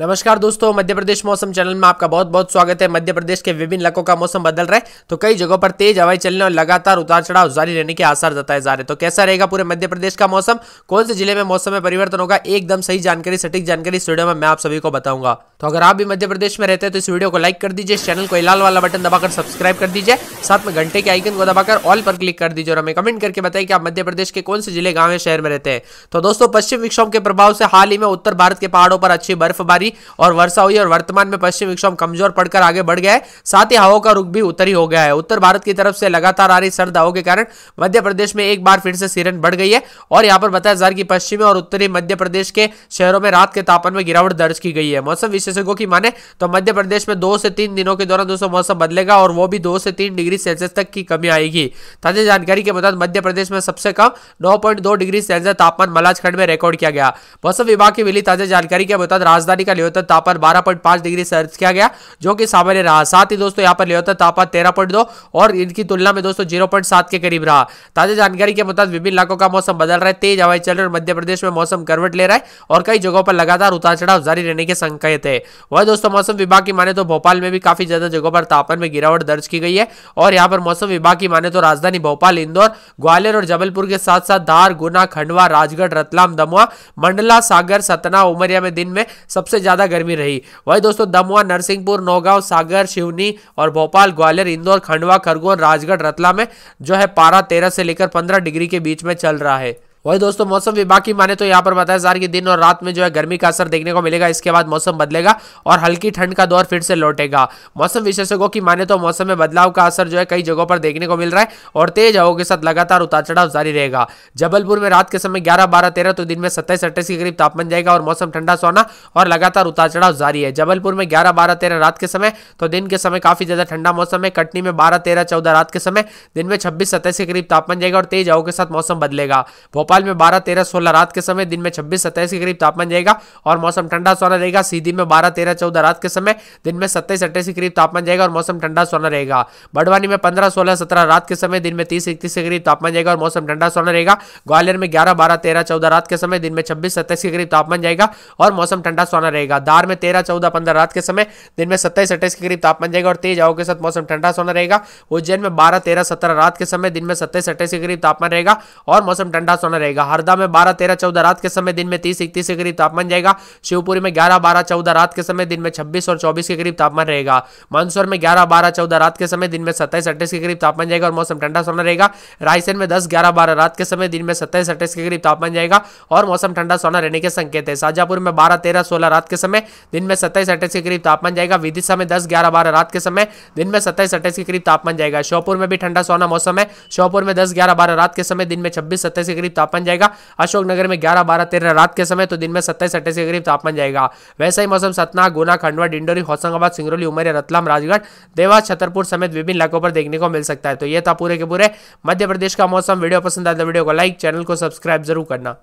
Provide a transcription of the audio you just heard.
नमस्कार दोस्तों मध्य प्रदेश मौसम चैनल में आपका बहुत बहुत स्वागत है मध्य प्रदेश के विभिन्न इलाकों का मौसम बदल रहा है तो कई जगहों पर तेज हवाएं चलने और लगातार उतार चढ़ाव जारी रहने के आसार जताए जा रहे तो कैसा रहेगा पूरे मध्य प्रदेश का मौसम कौन से जिले में मौसम में परिवर्तन होगा एकदम सही जानकारी सटीक जानकारी इस वीडियो में मैं आप सभी को बताऊंगा तो अगर आप भी मध्य प्रदेश में रहते हैं तो इस वीडियो को लाइक कर दीजिए चैनल को लाल वाला बटन दबाकर सब्सक्राइब कर दीजिए साथ में घंटे के आइकन को दबाकर ऑल पर क्लिक कर दीजिए और हमें कमेंट करके बताइए कि आप मध्य प्रदेश के कौन से जिले गाँव या शहर में रहते हैं तो दोस्तों पश्चिम विक्षोभ के प्रभाव से हाल ही में उत्तर भारत के पहाड़ों पर अच्छी बर्फबारी भारी और वर्षा हुई और वर्तमान में पश्चिम विक्षोभ कमजोर पड़कर आगे बढ़ गया है साथ ही हवाओं का रुख भी उत्तरी हो गया है उत्तर भारत की तरफ से लगातार आ रही सर्द हवाओं के कारण मध्य प्रदेश में एक बार फिर से सीरन बढ़ गई है और यहाँ पर बताया जा रहा है कि पश्चिमी और उत्तरी मध्य प्रदेश के शहरों में रात के तापमान में गिरावट दर्ज की गई है मौसम विशेषज्ञों की माने तो मध्य प्रदेश में दो से तीन दिनों के दौरान दोस्तों मौसम बदलेगा और वो भी दो से तीन डिग्री सेल्सियस तक की कमी आएगी ताजा जानकारी के मुताबिक मध्य प्रदेश में सबसे कम नौ डिग्री सेल्सियस तापमान मलाजखंड में रिकॉर्ड किया गया मौसम विभाग की मिली ताजा जानकारी के मुताबिक राजधानी का लियोता तापमान बारह पॉइंट पांच डिग्री सर्च किया गया जो कि सामान्य रहा साथ ही दोस्तों यहाँ पर लियोता तापमान तेरह पॉइंट दो और इनकी तुलना में दोस्तों जीरो पॉइंट सात के करीब रहा ताजा जानकारी के मुताबिक विभिन्न इलाकों का मौसम बदल रहा है तेज हवाई चल रही और मध्य प्रदेश में मौसम करवट ले रहा है और कई जगहों पर लगातार उतार चढ़ाव जारी रहने के संकेत है वह दोस्तों मौसम विभाग की माने तो भोपाल में भी काफी ज्यादा जगहों पर तापमान में गिरावट दर्ज की गई है और यहाँ पर मौसम विभाग की माने तो राजधानी भोपाल इंदौर ग्वालियर और जबलपुर के साथ साथ धार गुना खंडवा राजगढ़ रतलाम दमुआ मंडला सागर सतना उमरिया में दिन में सबसे ज़्यादा गर्मी रही वही दोस्तों दमवा नरसिंहपुर नौगांव सागर शिवनी और भोपाल ग्वालियर इंदौर खंडवा खरगोन राजगढ़ रतला में जो है पारा तेरह से लेकर पंद्रह डिग्री के बीच में चल रहा है वही दोस्तों मौसम विभाग की माने तो यहाँ पर बताया जा रहा कि दिन और रात में जो है गर्मी का असर देखने को मिलेगा इसके बाद मौसम बदलेगा और हल्की ठंड का दौर फिर से लौटेगा मौसम विशेषज्ञों की माने तो मौसम में बदलाव का असर जो है कई जगहों पर देखने को मिल रहा है और तेज हवाओं के साथ लगातार उतार चढ़ाव जारी रहेगा जबलपुर में रात के समय ग्यारह बारह तेरह तो दिन में सत्ताईस अट्ठाईस के करीब तापमान जाएगा और मौसम ठंडा सोना और लगातार उतार चढ़ाव जारी है जबलपुर में ग्यारह बारह तेरह रात के समय तो दिन के समय काफी ज्यादा ठंडा मौसम है कटनी में बारह तेरह चौदह रात के समय दिन में छब्बीस सत्ताईस के करीब तापमान जाएगा और तेज हवाओं के साथ मौसम बदलेगा भोपाल भोपाल में बारह तेरह सोलह रात के समय दिन में छब्बीस सत्ताईस के करीब तापमान जाएगा और मौसम ठंडा सोना रहेगा सीधी में बारह तेरह चौदह रात के समय दिन में सत्ताईस अट्ठाईस के करीब तापमान जाएगा और मौसम ठंडा सोना रहेगा बड़वानी में पंद्रह सोलह सत्रह रात के समय दिन में तीस इकतीस के करीब तापमान जाएगा और मौसम ठंडा सोना रहेगा ग्वालियर में ग्यारह बारह तेरह चौदह रात के समय दिन में छब्बीस सत्ताईस के करीब तापमान जाएगा और मौसम ठंडा सोना रहेगा धार में तेरह चौदह पंद्रह रात के समय दिन में सत्ताईस अट्ठाईस के करीब तापमान जाएगा और तेज आओ के साथ मौसम ठंडा सोना रहेगा उज्जैन में बारह तेरह सत्रह रात के समय दिन में सत्ताईस अट्ठाईस के करीब तापमान रहेगा और मौसम ठंडा सोना रहेगा हरदा में बारह तेरह चौदह रात के समय दिन में तीस इकतीस के करीब तापमान जाएगा शिवपुरी में ग्यारह बारह चौदह रात के समय दिन में छब्बीस और चौबीस के करीब तापमान रहेगा मानसूर में ग्यारह बारह चौदह रात के समय दिन में सत्ताईस अट्ठाईस के करीब तापमान जाएगा और मौसम ठंडा सोना रहेगा रायसेन में दस ग्यारह बारह रात के समय दिन में सत्ताईस अट्ठाईस के करीब तापमान जाएगा और मौसम ठंडा सोना रहने के संकेत है शाजापुर में बारह तेरह सोलह रात के समय दिन में सत्ताईस अट्ठाईस के करीब तापमान जाएगा विदिशा में दस ग्यारह बारह रात के समय दिन में सत्ताईस अट्ठाईस के करीब तापमान जाएगा श्योपुर में भी ठंडा सोना मौसम है श्योपुर में दस ग्यारह बारह रात के समय दिन में छब्बीस सत्ताईस के करीब तापमान तापमान जाएगा अशोकनगर में ग्यारह बारह तेरह रात के समय तो दिन में सत्ताईस अट्ठाईस के करीब तापमान जाएगा वैसा ही मौसम सतना गुना खंडवा डिंडोरी होशंगाबाद सिंगरौली उमरिया रतलाम राजगढ़ देवास छतरपुर समेत विभिन्न इलाकों पर देखने को मिल सकता है तो यह था पूरे के पूरे मध्य प्रदेश का मौसम वीडियो पसंद आता तो है वीडियो को लाइक चैनल को सब्सक्राइब जरूर करना